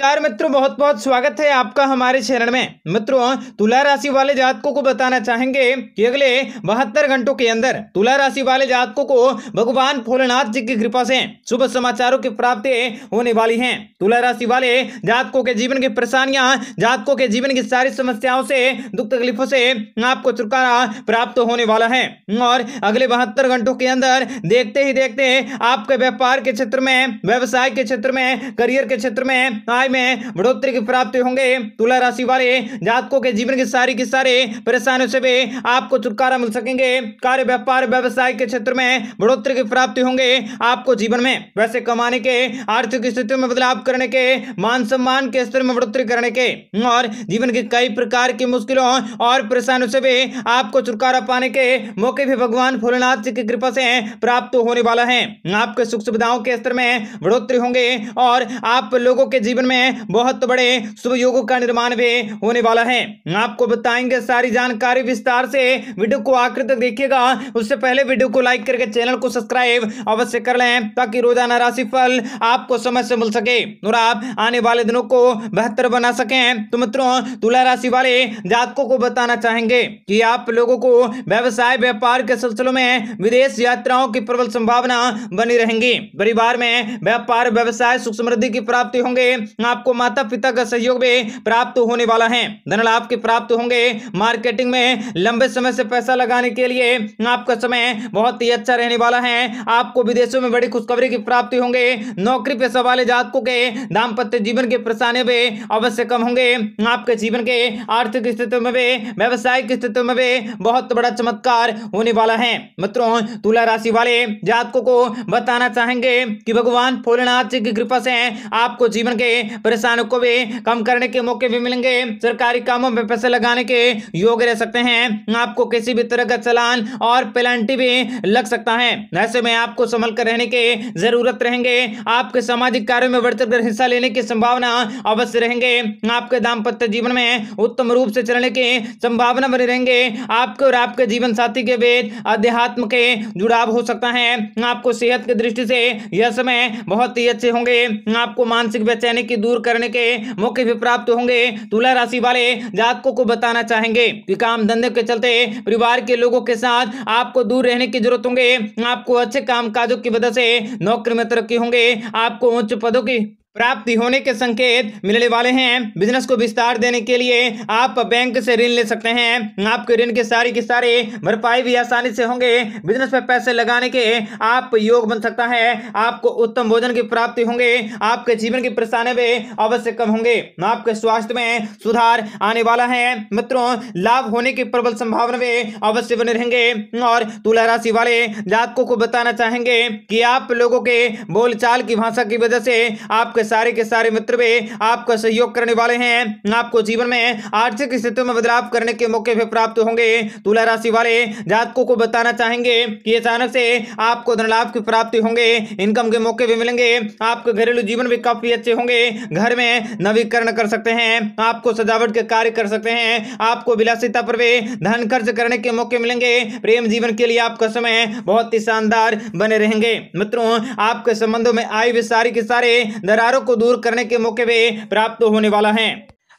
नमस्कार मित्रों बहुत बहुत स्वागत है आपका हमारे चैनल में मित्रों तुला राशि वाले जातकों को बताना चाहेंगे कि अगले बहत्तर घंटों के अंदर तुला राशि वाले जातकों को भगवान भोलेनाथ जी की कृपा से शुभ समाचारों की प्राप्ति होने वाली है तुला राशि वाले जातकों के जीवन की परेशानियां जातकों के जीवन की सारी समस्याओं से दुख तकलीफों से आपको छुटकारा प्राप्त होने वाला है और अगले बहत्तर घंटों के अंदर देखते ही देखते आपके व्यापार के क्षेत्र में व्यवसाय के क्षेत्र में करियर के क्षेत्र में आय आय में बढ़ोतरी की प्राप्ति होंगे तुला राशि वाले जातकों के जीवन के सारी के सारे परेशानियों से भी आपको छुटकारा मिल सकेंगे कार्य व्यापार व्यवसाय के क्षेत्र में बढ़ोतरी की प्राप्ति होंगे आपको जीवन में पैसे कमाने के आर्थिक स्थिति में बदलाव करने के मान सम्मान के स्तर में बढ़ोतरी करने के और जीवन की कई प्रकार की मुश्किलों और परेशानियों से भी आपको छुटकारा पाने के मौके भी भगवान भोलेनाथ जी की कृपा से प्राप्त होने वाला है आपके सुख सुविधाओं के स्तर में बढ़ोतरी होंगे और आप लोगों के जीवन में हैं बहुत बड़े शुभ योग का निर्माण भी होने वाला है आपको बताएंगे सारी जानकारी विस्तार से वीडियो को आखिर तक देखिएगा उससे पहले वीडियो को लाइक करके चैनल को सब्सक्राइब अवश्य कर लें ताकि रोजाना फल आपको समय से मिल सके और आप आने वाले दिनों को बेहतर बना सके तो मित्रों तुला राशि वाले जातकों को बताना चाहेंगे कि आप लोगों को व्यवसाय व्यापार के सिलसिलों में विदेश यात्राओं की प्रबल संभावना बनी रहेंगी परिवार में व्यापार व्यवसाय सुख समृद्धि की प्राप्ति होंगे आपको माता पिता का सहयोग भी प्राप्त होने वाला है धन लाभ के प्राप्त होंगे मार्केटिंग में लंबे समय से पैसा लगाने के लिए आपका समय बहुत ही अच्छा रहने वाला है आपको विदेशों में बड़ी खुशखबरी की प्राप्ति होंगे नौकरी पेशा वाले जातकों के दाम्पत्य जीवन के परेशानी भी अवश्य कम होंगे आपके जीवन के आर्थिक स्थितियों में भी व्यवसायिक स्थितियों में भी बहुत बड़ा चमत्कार होने वाला है मित्रों तुला राशि वाले जातकों को बताना चाहेंगे कि भगवान भोलेनाथ जी की कृपा से आपको जीवन के परेशानों को भी कम करने के मौके भी मिलेंगे सरकारी कामों में पैसे लगाने के योग रह सकते हैं आपको किसी भी तरह का चलान और पेनल्टी भी लग सकता है ऐसे में आपको संभल कर रहने की जरूरत रहेंगे आपके सामाजिक कार्यों में चढ़ हिस्सा लेने की संभावना अवश्य रहेंगे आपके दाम्पत्य जीवन में उत्तम रूप से चलने की संभावना बने रहेंगे आपके और आपके जीवन साथी के बीच अध्यात्म के जुड़ाव हो सकता है आपको सेहत की दृष्टि से यह समय बहुत ही अच्छे होंगे आपको मानसिक बेचैनी की दूर करने के मौके भी प्राप्त होंगे तुला राशि वाले जातकों को बताना चाहेंगे कि काम धंधे के चलते परिवार के लोगों के साथ आपको दूर रहने की जरूरत होंगे आपको अच्छे काम काजों की वजह से नौकरी में तरक्की होंगे आपको उच्च पदों की प्राप्ति होने के संकेत मिलने वाले हैं बिजनेस को विस्तार देने के लिए आप बैंक से ऋण ले सकते हैं आपके ऋण के सारी के सारे भरपाई भी आसानी से होंगे बिजनेस में पैसे लगाने के आप योग बन सकता है आपको उत्तम भोजन की प्राप्ति होंगे आपके जीवन की परेशानी भी अवश्य कम होंगे आपके स्वास्थ्य में सुधार आने वाला है मित्रों लाभ होने की प्रबल संभावना भी अवश्य बने रहेंगे और तुला राशि वाले जातकों को बताना चाहेंगे कि आप लोगों के बोलचाल की भाषा की वजह से आपके सारे के सारे मित्र भी आपका सहयोग करने वाले हैं आपको जीवन में आर्थिक स्थिति में बदलाव करने के मौके भी प्राप्त होंगे तुला राशि वाले जातकों को बताना चाहेंगे कि अचानक से आपको धन लाभ की प्राप्ति होंगे इनकम के मौके भी मिलेंगे आपके घरेलू जीवन भी काफी अच्छे होंगे घर में नवीकरण कर सकते हैं आपको सजावट के कार्य कर सकते हैं आपको विलासिता पर भी धन खर्च करने के मौके मिलेंगे प्रेम जीवन के लिए आपका समय बहुत ही शानदार बने रहेंगे मित्रों आपके संबंधों में आए हुए सारी के सारे दरार विचारों को दूर करने के मौके भी प्राप्त होने वाला है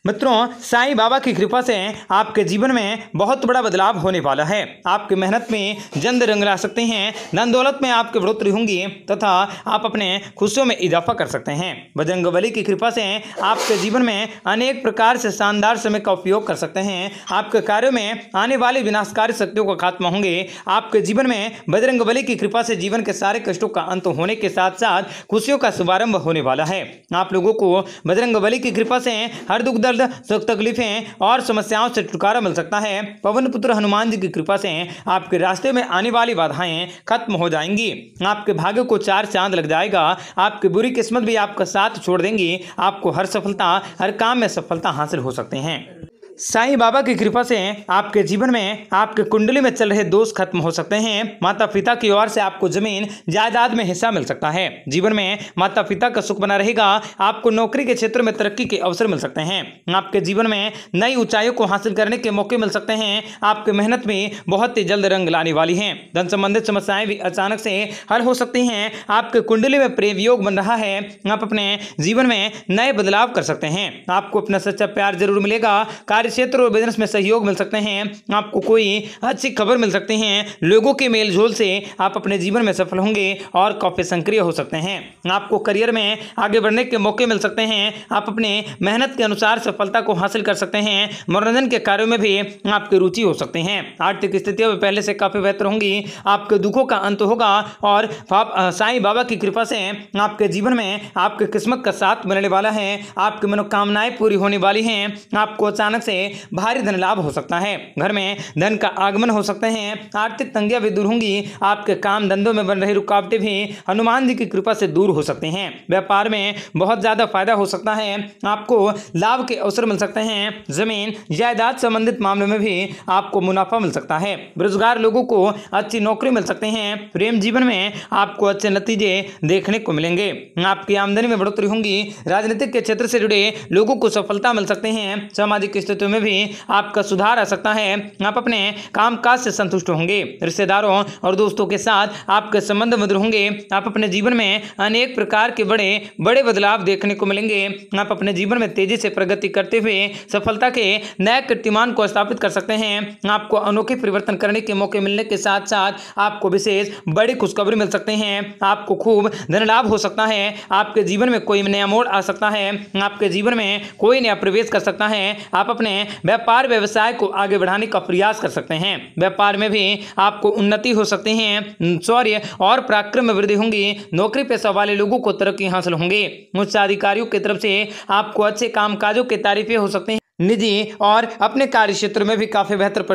मित्रों साईं बाबा की कृपा से आपके जीवन में बहुत बड़ा बदलाव होने वाला है आपकी मेहनत में जंद रंग ला सकते हैं धन दौलत में आपकी बढ़ोतरी होंगी तथा आप अपने खुशियों में इजाफा कर सकते हैं बजरंग बली की कृपा से आपके जीवन में अनेक प्रकार से शानदार समय का उपयोग कर सकते हैं आपके कार्यों में आने वाली विनाशकारी शक्तियों का खात्मा होंगे आपके जीवन में बजरंग की कृपा से जीवन के सारे कष्टों का अंत होने के साथ साथ खुशियों का शुभारंभ होने वाला है आप लोगों को बजरंग की कृपा से हर दुख दर्द सुख तकलीफें और समस्याओं से छुटकारा मिल सकता है पवन पुत्र हनुमान जी की कृपा से आपके रास्ते में आने वाली बाधाएं खत्म हो जाएंगी आपके भाग्य को चार चांद लग जाएगा आपकी बुरी किस्मत भी आपका साथ छोड़ देंगी आपको हर सफलता हर काम में सफलता हासिल हो सकते हैं साईं बाबा की कृपा से आपके जीवन में आपके कुंडली में चल रहे दोष खत्म हो सकते हैं माता पिता की ओर से आपको जमीन जायदाद में हिस्सा मिल सकता है जीवन में माता पिता का सुख बना रहेगा आपको नौकरी के क्षेत्र में तरक्की के अवसर मिल सकते हैं आपके जीवन में नई ऊंचाइयों को हासिल करने के मौके मिल सकते हैं आपकी मेहनत में बहुत ही जल्द रंग लाने वाली है धन संबंधित समस्याएं भी अचानक से हल हो सकती हैं आपके कुंडली में प्रेम योग बन रहा है आप अपने जीवन में नए बदलाव कर सकते हैं आपको अपना सच्चा प्यार जरूर मिलेगा कार्य कार्य क्षेत्र और बिजनेस में सहयोग मिल सकते हैं आपको कोई अच्छी खबर मिल सकती है लोगों के मेल जोल से आप अपने जीवन में सफल होंगे और काफ़ी सक्रिय हो सकते हैं आपको करियर में आगे बढ़ने के मौके मिल सकते हैं आप अपने मेहनत के अनुसार सफलता को हासिल कर सकते हैं मनोरंजन के कार्यों में भी आपकी रुचि हो सकती है आर्थिक में पहले से काफ़ी बेहतर होंगी आपके दुखों का अंत होगा और साईं बाबा की कृपा से आपके जीवन में आपके किस्मत का साथ मिलने वाला है आपकी मनोकामनाएं पूरी होने वाली हैं आपको अचानक से में भारी धन लाभ हो सकता है घर में धन का आगमन हो सकते हैं आर्थिक तंगियां भी दूर होंगी आपके काम धंधों में बन रही रुकावटें भी हनुमान जी की कृपा से दूर हो सकते हैं व्यापार में बहुत ज़्यादा फायदा हो सकता है आपको लाभ के अवसर मिल सकते हैं जमीन जायदाद संबंधित मामलों में भी आपको मुनाफा मिल सकता है बेरोजगार लोगों को अच्छी नौकरी मिल सकते हैं प्रेम जीवन में आपको अच्छे नतीजे देखने को मिलेंगे आपकी आमदनी में बढ़ोतरी होंगी राजनीतिक के क्षेत्र से जुड़े लोगों को सफलता मिल सकते हैं सामाजिक स्थिति व्यक्तित्व में भी आपका सुधार आ सकता है आप अपने काम काज से संतुष्ट होंगे रिश्तेदारों और दोस्तों के साथ आपके संबंध मधुर होंगे आप अपने जीवन में अनेक प्रकार के बड़े बड़े बदलाव देखने को मिलेंगे आप अपने जीवन में तेजी से प्रगति करते हुए सफलता के नए कीर्तिमान को स्थापित कर सकते हैं आपको अनोखे परिवर्तन करने के मौके मिलने के साथ साथ आपको विशेष बड़ी खुशखबरी मिल सकते हैं आपको खूब धन लाभ हो सकता है आपके जीवन में कोई नया मोड़ आ सकता है आपके जीवन में कोई नया प्रवेश कर सकता है आप अपने अपने व्यापार व्यवसाय को आगे बढ़ाने का प्रयास कर सकते हैं व्यापार में भी आपको उन्नति हो सकती है शौर्य और पराक्रम में वृद्धि होंगी नौकरी पेशा वाले लोगों को तरक्की हासिल होंगी अधिकारियों की तरफ से आपको अच्छे कामकाजों के तारीफे हो सकते हैं निजी और अपने कार्य क्षेत्र में भी काफ़ी बेहतर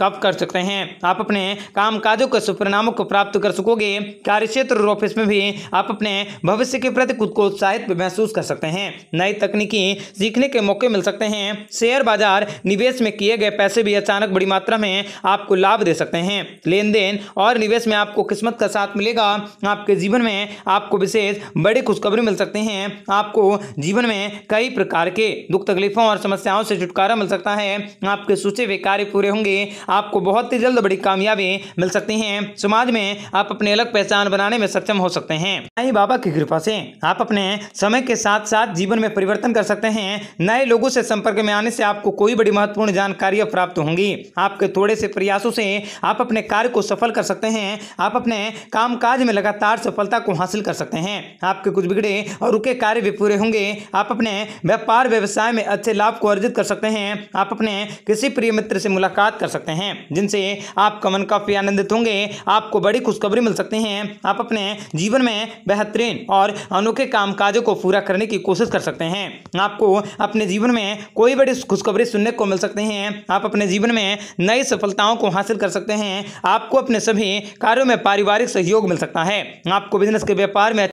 काम कर सकते हैं आप अपने काम काजों के सुपरिणामों को प्राप्त कर सकोगे कार्य क्षेत्र और ऑफिस में भी आप अपने भविष्य के प्रति खुद को उत्साहित महसूस कर सकते हैं नई तकनीकी सीखने के मौके मिल सकते हैं शेयर बाजार निवेश में किए गए पैसे भी अचानक बड़ी मात्रा में आपको लाभ दे सकते हैं लेन देन और निवेश में आपको किस्मत का साथ मिलेगा आपके जीवन में आपको विशेष बड़ी खुशखबरी मिल सकती है आपको जीवन में कई प्रकार के दुख तकलीफों और समस्या समस्याओं से छुटकारा मिल सकता है आपके सोचे हुए कार्य पूरे होंगे आपको बहुत ही जल्द बड़ी कामयाबी मिल सकती है समाज में आप अपने अलग पहचान बनाने में सक्षम हो सकते हैं साईं बाबा की कृपा से आप अपने समय के साथ साथ जीवन में परिवर्तन कर सकते हैं नए लोगों से संपर्क में आने से आपको कोई बड़ी महत्वपूर्ण जानकारियां प्राप्त होंगी आपके थोड़े से प्रयासों से आप अपने कार्य को सफल कर सकते हैं आप अपने कामकाज में लगातार सफलता को हासिल कर सकते हैं आपके कुछ बिगड़े और रुके कार्य भी पूरे होंगे आप अपने व्यापार व्यवसाय में अच्छे लाभ को अर्जित कर सकते हैं आप अपने किसी प्रिय मित्र से मुलाकात कर सकते हैं जिनसे आपका मन काफ़ी आनंदित होंगे आपको बड़ी खुशखबरी मिल सकती है आप अपने जीवन में बेहतरीन और अनोखे काम को पूरा करने की कोशिश कर सकते हैं आपको अपने जीवन में कोई बड़ी खुशखबरी सुनने को मिल सकती हैं आप अपने जीवन में नई सफलताओं को हासिल कर सकते हैं आपको अपने सभी कार्यों में पारिवारिक सहयोग मिल सकता है आपको बिजनेस के व्यापार में